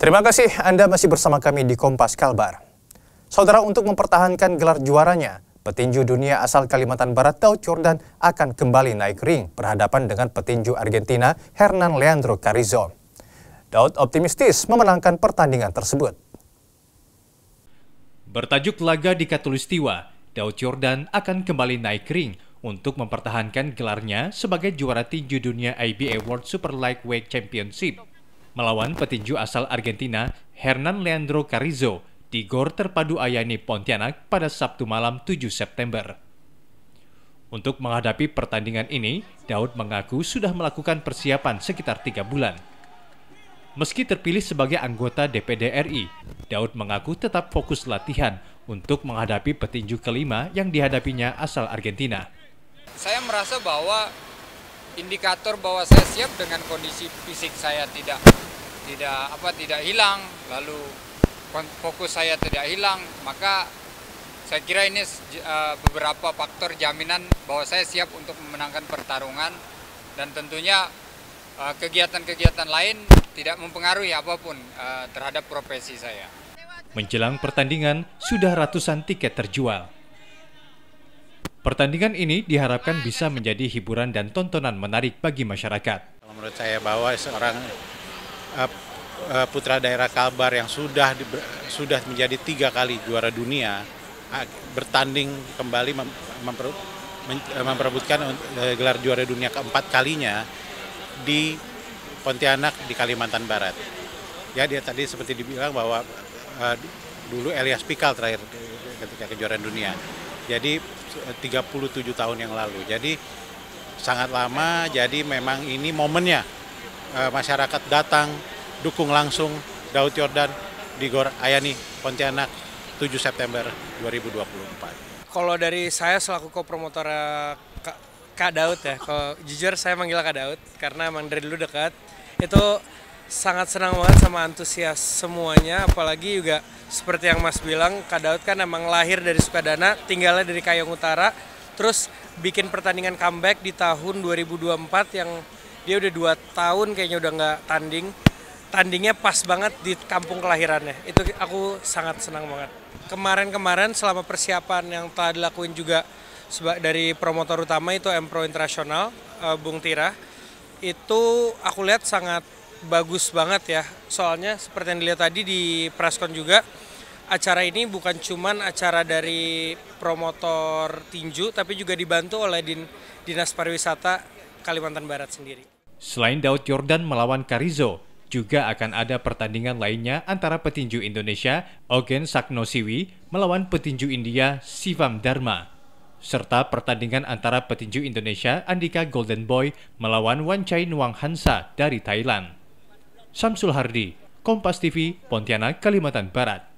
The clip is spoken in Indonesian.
Terima kasih Anda masih bersama kami di Kompas Kalbar. Saudara untuk mempertahankan gelar juaranya, petinju dunia asal Kalimantan Barat Daud Jordan akan kembali naik ring berhadapan dengan petinju Argentina Hernan Leandro Carrizo. Daud optimistis memenangkan pertandingan tersebut. Bertajuk laga di Katulistiwa, Daud Jordan akan kembali naik ring untuk mempertahankan gelarnya sebagai juara tinju dunia IBA World Super Lightweight Championship melawan petinju asal Argentina Hernan Leandro Carrizo di gor terpadu Ayani Pontianak pada Sabtu malam 7 September. Untuk menghadapi pertandingan ini, Daud mengaku sudah melakukan persiapan sekitar tiga bulan. Meski terpilih sebagai anggota DPD RI, Daud mengaku tetap fokus latihan untuk menghadapi petinju kelima yang dihadapinya asal Argentina. Saya merasa bahwa indikator bahwa saya siap dengan kondisi fisik saya tidak tidak apa tidak hilang lalu fokus saya tidak hilang maka saya kira ini eh, beberapa faktor jaminan bahwa saya siap untuk memenangkan pertarungan dan tentunya eh, kegiatan-kegiatan lain tidak mempengaruhi apapun eh, terhadap profesi saya. Menjelang pertandingan, sudah ratusan tiket terjual. Pertandingan ini diharapkan bisa menjadi hiburan dan tontonan menarik bagi masyarakat. Menurut saya bahwa seorang eh, eh, putra daerah Kalbar yang sudah sudah menjadi tiga kali juara dunia bertanding kembali eh, memperebutkan gelar juara dunia keempat kalinya di Pontianak di Kalimantan Barat. Ya dia tadi seperti dibilang bahwa uh, dulu Elias Pikal terakhir ketika kejuaraan dunia. Jadi 37 tahun yang lalu. Jadi sangat lama. Jadi memang ini momennya eh, masyarakat datang dukung langsung Daud Yordan di Gor Ayani Pontianak 7 September 2024. Kalau dari saya selaku kopromotor eh, Kak, Daud ya, kalau jujur saya manggil Kak Daud karena emang dari dulu dekat. Itu sangat senang banget sama antusias semuanya apalagi juga seperti yang Mas bilang Kak Daud kan emang lahir dari Sukadana tinggalnya dari Kayong Utara terus bikin pertandingan comeback di tahun 2024 yang dia udah dua tahun kayaknya udah nggak tanding tandingnya pas banget di kampung kelahirannya itu aku sangat senang banget kemarin-kemarin selama persiapan yang telah dilakuin juga sebab dari promotor utama itu Empro Internasional eh, Bung Tira itu aku lihat sangat bagus banget ya. Soalnya seperti yang dilihat tadi di preskon juga acara ini bukan cuman acara dari promotor tinju tapi juga dibantu oleh Din Dinas Pariwisata Kalimantan Barat sendiri. Selain Daud jordan melawan Karizo, juga akan ada pertandingan lainnya antara petinju Indonesia Ogen sakno siwi melawan petinju India Sivam Dharma serta pertandingan antara petinju Indonesia Andika Golden Boy melawan Wan Chai Nuang Hansa dari Thailand. Samsul Hardi, Kompas TV, Pontianak, Kalimantan Barat.